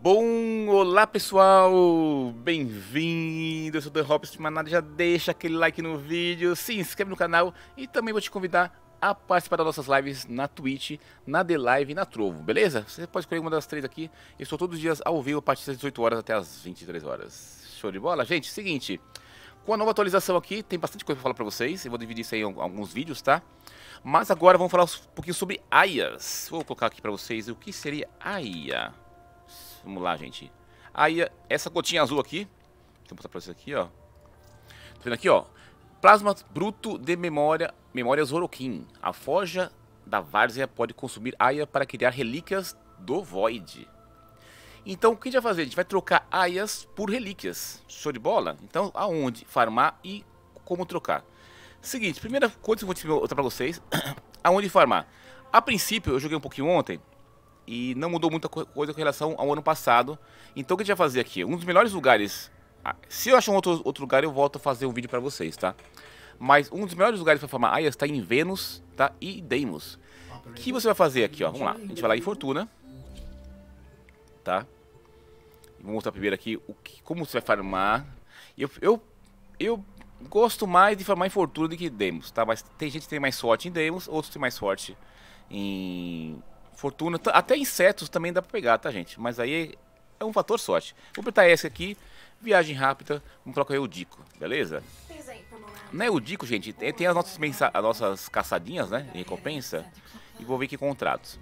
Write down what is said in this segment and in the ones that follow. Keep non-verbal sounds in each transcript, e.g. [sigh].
Bom, olá pessoal, bem-vindo, eu sou o Dan Hobbs de Manada, já deixa aquele like no vídeo, se inscreve no canal e também vou te convidar a participar das nossas lives na Twitch, na The Live e na Trovo, beleza? Você pode escolher uma das três aqui, eu estou todos os dias ao vivo a partir das 18 horas até as 23 horas. Show de bola? Gente, seguinte, com a nova atualização aqui, tem bastante coisa pra falar pra vocês, eu vou dividir isso aí em alguns vídeos, tá? Mas agora vamos falar um pouquinho sobre AIAS, vou colocar aqui pra vocês o que seria AIA. Vamos lá, gente. Aí, essa gotinha azul aqui. Deixa eu mostrar pra vocês aqui, ó. Tá vendo aqui, ó? Plasma bruto de memória, memória Zorokin. A forja da várzea pode consumir aia para criar relíquias do Void. Então, o que a gente vai fazer? A gente vai trocar aias por relíquias. Show de bola? Então, aonde? Farmar e como trocar. Seguinte, primeira coisa que eu vou te mostrar pra vocês. [clears throat] aonde farmar? A princípio, eu joguei um pouquinho ontem e não mudou muita coisa com relação ao ano passado. Então o que a gente vai fazer aqui? Um dos melhores lugares. Ah, se eu achar um outro, outro lugar, eu volto a fazer um vídeo para vocês, tá? Mas um dos melhores lugares para farmar aias está em Vênus tá? e Deimos. O que você vai fazer aqui, ó? Vamos lá. A gente vai lá em Fortuna. Tá? Vou mostrar primeiro aqui o que, como você vai farmar. Eu, eu, eu gosto mais de farmar em Fortuna do que Deimos, tá? Mas tem gente que tem mais sorte em Deimos, outros tem mais sorte em fortuna, até insetos também dá para pegar, tá, gente? Mas aí é um fator sorte. Vou apertar esse aqui, viagem rápida, vamos colocar aí o Dico, beleza? Não é o Dico, gente, tem as nossas, as nossas caçadinhas, né, recompensa, e vou ver que contratos.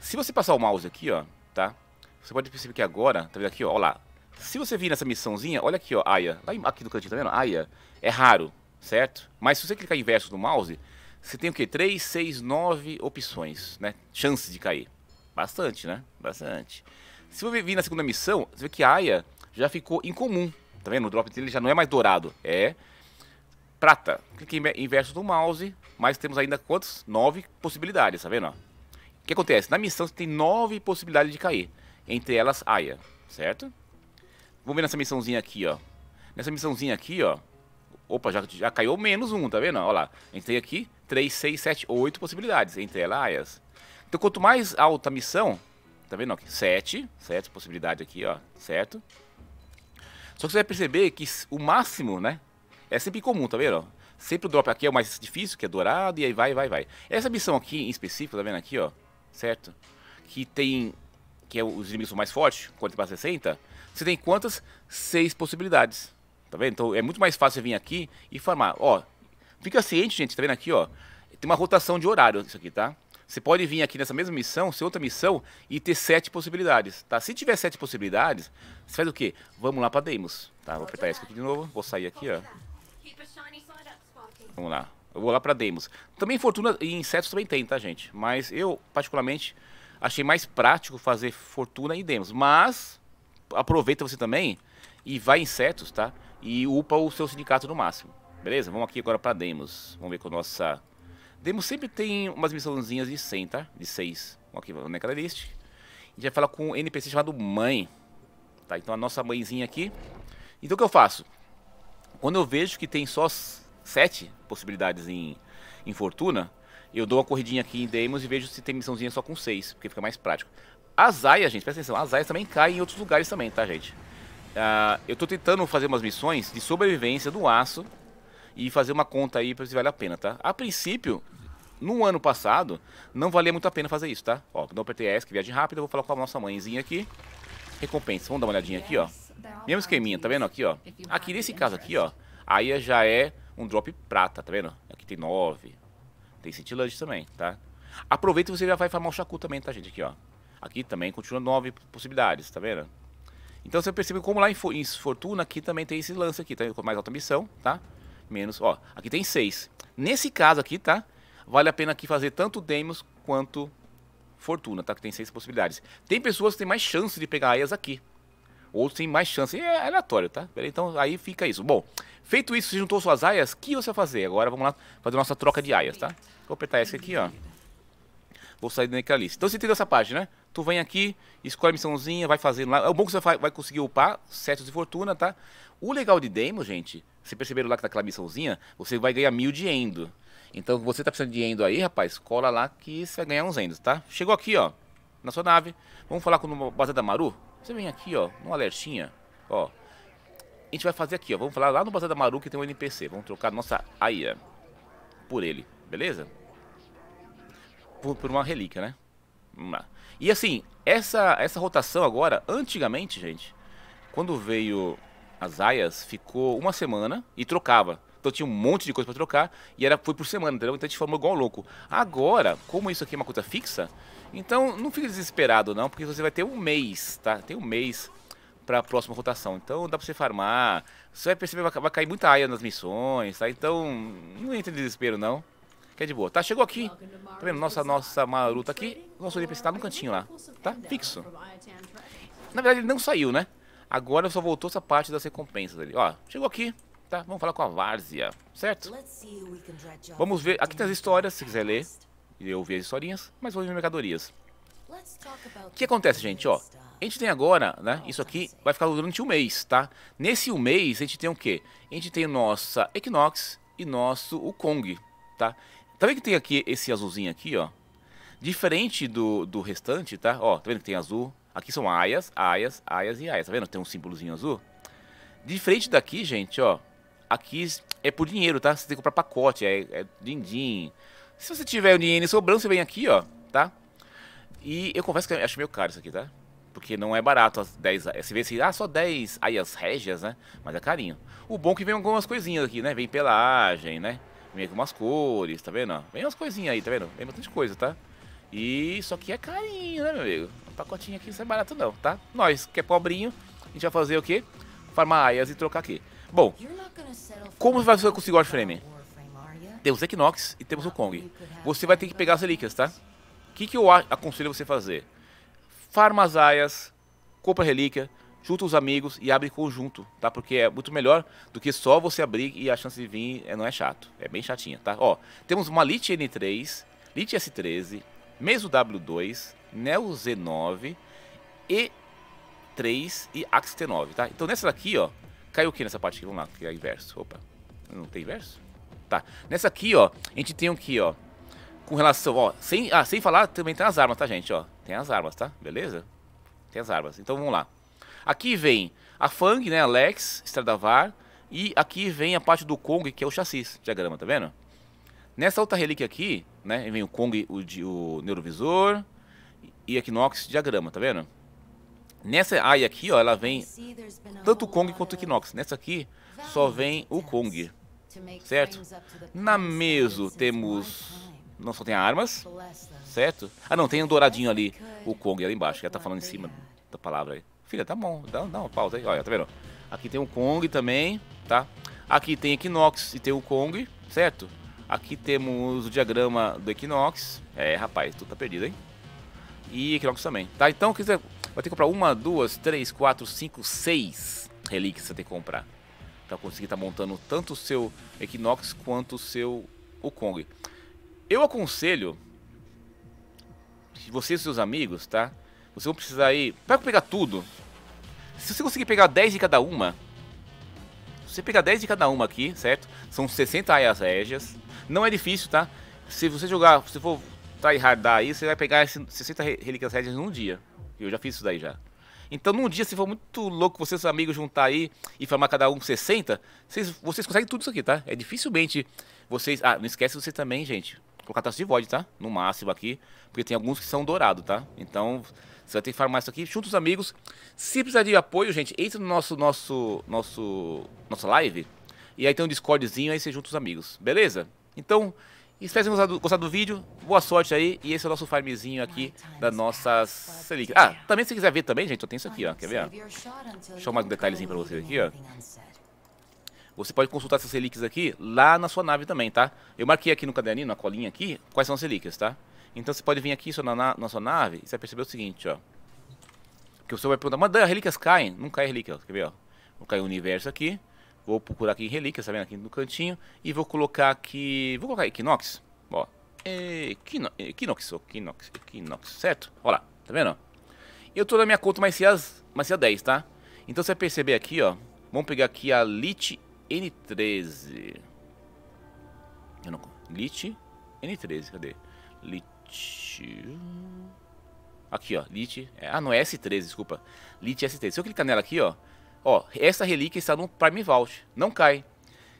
Se você passar o mouse aqui, ó, tá? Você pode perceber que agora, tá vendo aqui, ó, ó lá. Se você vir nessa missãozinha, olha aqui, ó, Aya. Lá aqui no cantinho, tá vendo? Aya é raro, certo? Mas se você clicar inverso do mouse, você tem o quê? 3, 6, 9 opções, né? Chance de cair. Bastante, né? Bastante. Se você vir na segunda missão, você vê que Aya já ficou incomum. Tá vendo? O drop dele já não é mais dourado, é prata. Clique inverso do mouse, mas temos ainda quantas? Nove possibilidades, tá vendo? O que acontece? Na missão você tem nove possibilidades de cair. Entre elas, Aya, certo? Vamos ver nessa missãozinha aqui, ó. Nessa missãozinha aqui, ó, Opa, já, já caiu menos um, tá vendo? Olha lá. Entrei aqui 3, 6, 7, 8 possibilidades entre elas. Então, quanto mais alta a missão, tá vendo? 7, 7 possibilidades aqui, ó, certo? Só que você vai perceber que o máximo, né? É sempre comum, tá vendo? Sempre o drop aqui é o mais difícil, que é dourado, e aí vai, vai, vai. Essa missão aqui em específico, tá vendo aqui, ó? Certo? Que tem. Que é os inimigos mais fortes, 40 para 60. Você tem quantas? 6 possibilidades. Tá vendo? Então é muito mais fácil vir aqui e farmar. Ó, fica ciente, gente, tá vendo aqui, ó? Tem uma rotação de horário isso aqui, tá? Você pode vir aqui nessa mesma missão, ser outra missão e ter sete possibilidades, tá? Se tiver sete possibilidades, você faz o quê? Vamos lá para Demos, tá? Vou apertar isso aqui de novo, vou sair aqui, ó. Vamos lá. Eu vou lá para Demos. Também fortuna e insetos também tem, tá, gente? Mas eu, particularmente, achei mais prático fazer fortuna e Demos. Mas aproveita você também e vai insetos, tá? e upa o seu sindicato no máximo. Beleza? Vamos aqui agora para Demos. Vamos ver com a nossa... Demos sempre tem umas missãozinhas de 100, tá? De 6. Vamos aqui na list. A gente vai falar com um NPC chamado Mãe. Tá? Então a nossa mãezinha aqui. Então o que eu faço? Quando eu vejo que tem só 7 possibilidades em, em Fortuna, eu dou uma corridinha aqui em Demos e vejo se tem missãozinha só com 6, porque fica mais prático. As aias, gente, presta atenção, as aias também caem em outros lugares também, tá, gente? Uh, eu estou tentando fazer umas missões de sobrevivência do aço e fazer uma conta aí para ver se vale a pena, tá? A princípio, no ano passado, não valia muito a pena fazer isso, tá? Ó, não apertei ESC, viagem rápida, vou falar com a nossa mãezinha aqui. Recompensa, vamos dar uma olhadinha aqui, ó. Mesmo esqueminha, tá vendo? Aqui, ó. Aqui nesse caso aqui, ó. Aí já é um drop prata, tá vendo? Aqui tem 9. Tem cintilante também, tá? Aproveita e você já vai farmar o Shaku também, tá, gente? Aqui, ó. Aqui também continua 9 possibilidades, tá vendo? Então você percebe como lá em, em Fortuna aqui também tem esse lance aqui, tá? Mais alta missão, tá? Menos, ó, aqui tem seis. Nesse caso aqui, tá? Vale a pena aqui fazer tanto Demos quanto Fortuna, tá? Que tem seis possibilidades. Tem pessoas que têm mais chance de pegar aias aqui. Outros têm mais chance. É, é aleatório, tá? Então aí fica isso. Bom, feito isso, você juntou suas aias, o que você vai fazer? Agora vamos lá fazer nossa troca de aias, tá? Vou apertar essa aqui, ó. Vou sair da lista. Então você entendeu essa parte, né? tu vem aqui, escolhe a missãozinha, vai fazendo lá. É bom que você vai, conseguir upar setos de fortuna, tá? O legal de demo, gente, vocês perceberam lá que tá aquela missãozinha? Você vai ganhar mil de endo. Então, você tá precisando de endo aí, rapaz, cola lá que você vai ganhar uns endos, tá? Chegou aqui, ó, na sua nave. Vamos falar com o Bazar da Maru? Você vem aqui, ó, num alertinha, ó. A gente vai fazer aqui, ó. Vamos falar lá no Bazar da Maru que tem um NPC. Vamos trocar nossa aia por ele, beleza? por uma relíquia, né? E assim, essa, essa rotação agora, antigamente, gente, quando veio as aias, ficou uma semana e trocava. Então tinha um monte de coisa para trocar e era foi por semana, entendeu? Então a gente formou igual louco. Agora, como isso aqui é uma conta fixa, então não fica desesperado não, porque você vai ter um mês, tá? Tem um mês para a próxima rotação. Então dá para você farmar. Você vai perceber vai, vai cair muita aia nas missões, tá? Então não entre em desespero não. Que é de boa, tá? Chegou aqui. Tá vendo? Nossa, nossa Maru tá aqui nosso universitário no cantinho lá, tá? Fixo. Na verdade, ele não saiu, né? Agora só voltou essa parte das recompensas ali. Ó, chegou aqui, tá? Vamos falar com a Várzea, certo? Vamos ver, aqui tem as histórias, se quiser ler. Eu vi as historinhas, mas vou ver mercadorias. O que acontece, gente, ó? A gente tem agora, né? Oh, isso aqui vai ficar durante um mês, tá? Nesse um mês, a gente tem o quê? A gente tem nossa Equinox e nosso o Kong, tá? Tá vendo que tem aqui esse azulzinho aqui, ó? Diferente do, do restante, tá? Ó, tá vendo que tem azul? Aqui são aias, aias, aias e aias. Tá vendo? Tem um símbolozinho azul. Diferente daqui, gente, ó. Aqui é por dinheiro, tá? Você tem que comprar pacote, é, é din-din. Se você tiver o dinheiro sobrando, você vem aqui, ó, tá? E eu confesso que eu acho meio caro isso aqui, tá? Porque não é barato as 10. Você vê assim, ah, só 10 aias régias, né? Mas é carinho. O bom é que vem algumas coisinhas aqui, né? Vem pelagem, né? Vem algumas cores, tá vendo? Vem umas coisinhas aí, tá vendo? Vem bastante coisa, tá? E isso aqui é carinho, né, meu amigo? Um pacotinho aqui não é barato não, tá? Nós, que é pobrinho, a gente vai fazer o quê? Farmar aias e trocar aqui. Bom, como vai você conseguir o frame? Temos Equinox e temos o Kong. Você vai ter que pegar as relíquias, tá? O que, que eu aconselho você fazer? Farma as aias, compra a relíquia, junta os amigos e abre conjunto, tá? Porque é muito melhor do que só você abrir e a chance de vir é, não é chato. É bem chatinha, tá? Ó, temos uma Elite N3, Elite S13, Meso W2, Neo Z9, E3 e Axe T9, tá? Então nessa daqui, ó, caiu o que nessa parte aqui? Vamos lá, que é inverso. Opa, não tem inverso? Tá. Nessa aqui, ó, a gente tem o que, ó, com relação, ó, sem, ah, sem falar, também tem as armas, tá, gente, ó. Tem as armas, tá? Beleza? Tem as armas. Então vamos lá. Aqui vem a Fang, né, Alex, Stradavar, e aqui vem a parte do Kong, que é o chassi, diagrama, tá vendo? Nessa outra relíquia aqui, né? Vem o Kong, o, o neurovisor e Equinox diagrama, tá vendo? Nessa AI aqui, ó, ela vem tanto o Kong quanto o Equinox. Nessa aqui, só vem o Kong, certo? Na mesa temos... Não só tem armas, certo? Ah, não, tem um douradinho ali, o Kong, ali embaixo. Ela tá falando em cima da palavra aí. Filha, tá bom, dá, dá uma pausa aí. Olha, tá vendo? Aqui tem o Kong também, tá? Aqui tem Equinox e tem o Kong, certo? Aqui temos o diagrama do Equinox. É, rapaz, tu tá perdido, hein? E Equinox também. Tá, então quiser, vai ter que comprar uma, duas, três, quatro, cinco, seis relíquias você tem que comprar. Pra conseguir estar tá montando tanto o seu Equinox quanto o seu o Kong. Eu aconselho você e seus amigos, tá? Vocês vão precisar ir Pra pegar tudo, se você conseguir pegar 10 de cada uma, se você pegar 10 de cada uma aqui, certo? São 60 aias régias. Não é difícil, tá? Se você jogar, se for tryhardar aí, você vai pegar 60 relíquias rédeas num dia. Eu já fiz isso daí já. Então, num dia, se for muito louco você e seus amigos juntar aí e farmar cada um 60, vocês, vocês conseguem tudo isso aqui, tá? É dificilmente vocês. Ah, não esquece você também, gente. Colocar taça de void, tá? No máximo aqui. Porque tem alguns que são dourados, tá? Então, você vai ter que farmar isso aqui junto os amigos. Se precisar de apoio, gente, entra no nosso, nosso, nosso, nossa live. E aí tem um Discordzinho, aí você junta os amigos. Beleza? Então, espero que vocês tenham gostado do vídeo. Boa sorte aí. E esse é o nosso farmzinho aqui da nossa Selic. Ah, também se quiser ver também, gente, eu tenho isso aqui, ó. Quer ver? Ó? Deixa eu mais um detalhezinho pra vocês aqui, ó. Você pode consultar essas relíquias aqui lá na sua nave também, tá? Eu marquei aqui no caderninho, na colinha aqui, quais são as relíquias, tá? Então você pode vir aqui na, na, na sua nave e você vai perceber o seguinte, ó. Que o senhor vai perguntar, mas relíquias caem? Não cai relíquia, ó. quer ver, ó. Não cai o universo aqui. Vou procurar aqui em relíquias, tá vendo? Aqui no cantinho. E vou colocar aqui... Vou colocar Equinox. Ó. Equinox, Equinox, Equinox, certo? Ó lá, tá vendo? Eu tô na minha conta mais Macia 10, tá? Então você vai perceber aqui, ó. Vamos pegar aqui a Lit N13. Eu não... Lit N13, cadê? Lit... Aqui, ó. Lit... É, ah, não, é S13, desculpa. Lit S13. Se eu clicar nela aqui, ó. Ó, essa relíquia está no Prime Vault, não cai.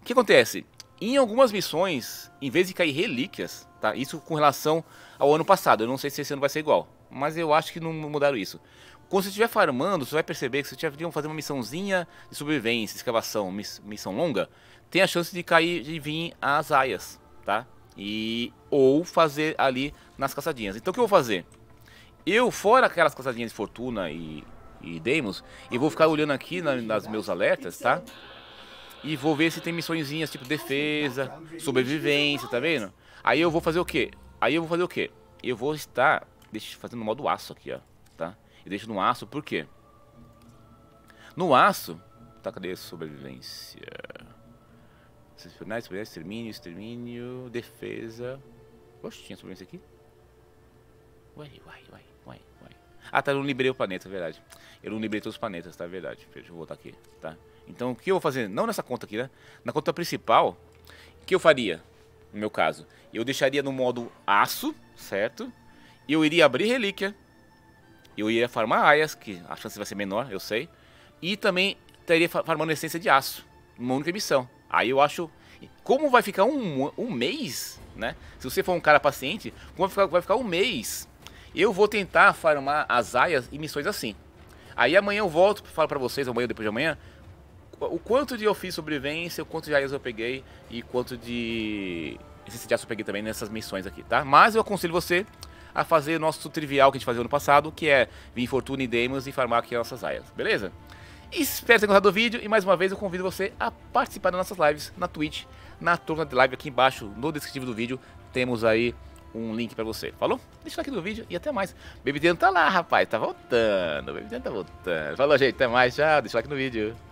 O que acontece? Em algumas missões, em vez de cair relíquias, tá? Isso com relação ao ano passado, eu não sei se esse ano vai ser igual, mas eu acho que não mudaram isso. Quando você estiver farmando, você vai perceber que se você estiver fazer uma missãozinha de sobrevivência, escavação, miss missão longa, tem a chance de cair, de vir as aias, tá? E, ou fazer ali nas caçadinhas. Então o que eu vou fazer? Eu, fora aquelas caçadinhas de fortuna e e Deimos. E vou ficar olhando aqui na, nas meus alertas, tá? E vou ver se tem missõezinhas tipo defesa, sobrevivência, tá vendo? Aí eu vou fazer o quê? Aí eu vou fazer o quê? Eu vou estar deixa, fazendo modo aço aqui, ó, tá? e deixo no aço por quê? No aço... Tá, cadê a sobrevivência? Finais, sobrevivência, extermínio, extermínio, defesa... Oxe, tinha sobrevivência aqui? Uai, uai, uai, uai, uai. Ah, tá, eu não liberei o planeta, é verdade. Eu não liberei todos os planetas, tá, é verdade. Deixa eu voltar aqui, tá? Então, o que eu vou fazer? Não nessa conta aqui, né? Na conta principal, o que eu faria, no meu caso? Eu deixaria no modo aço, certo? Eu iria abrir relíquia. Eu iria farmar aias, que a chance vai ser menor, eu sei. E também teria farmando essência de aço, Uma única missão. Aí eu acho... Como vai ficar um, um mês, né? Se você for um cara paciente, como vai ficar, vai ficar um mês eu vou tentar farmar as aias e missões assim. Aí amanhã eu volto, falo pra vocês, amanhã ou depois de amanhã, o quanto de eu fiz sobrevivência, o quanto de aias eu peguei e quanto de esse eu peguei também nessas missões aqui, tá? Mas eu aconselho você a fazer o nosso trivial que a gente fazia no passado, que é vir Fortuna e Demos e farmar aqui as nossas aias, beleza? Espero que tenham gostado do vídeo e mais uma vez eu convido você a participar das nossas lives na Twitch, na turma de live aqui embaixo no descritivo do vídeo, temos aí um link para você. Falou? Deixa o like no vídeo e até mais. Bebidinho tá lá, rapaz. Tá voltando. Bebidinho tá voltando. Falou, gente. Até mais. Tchau. Deixa o like no vídeo.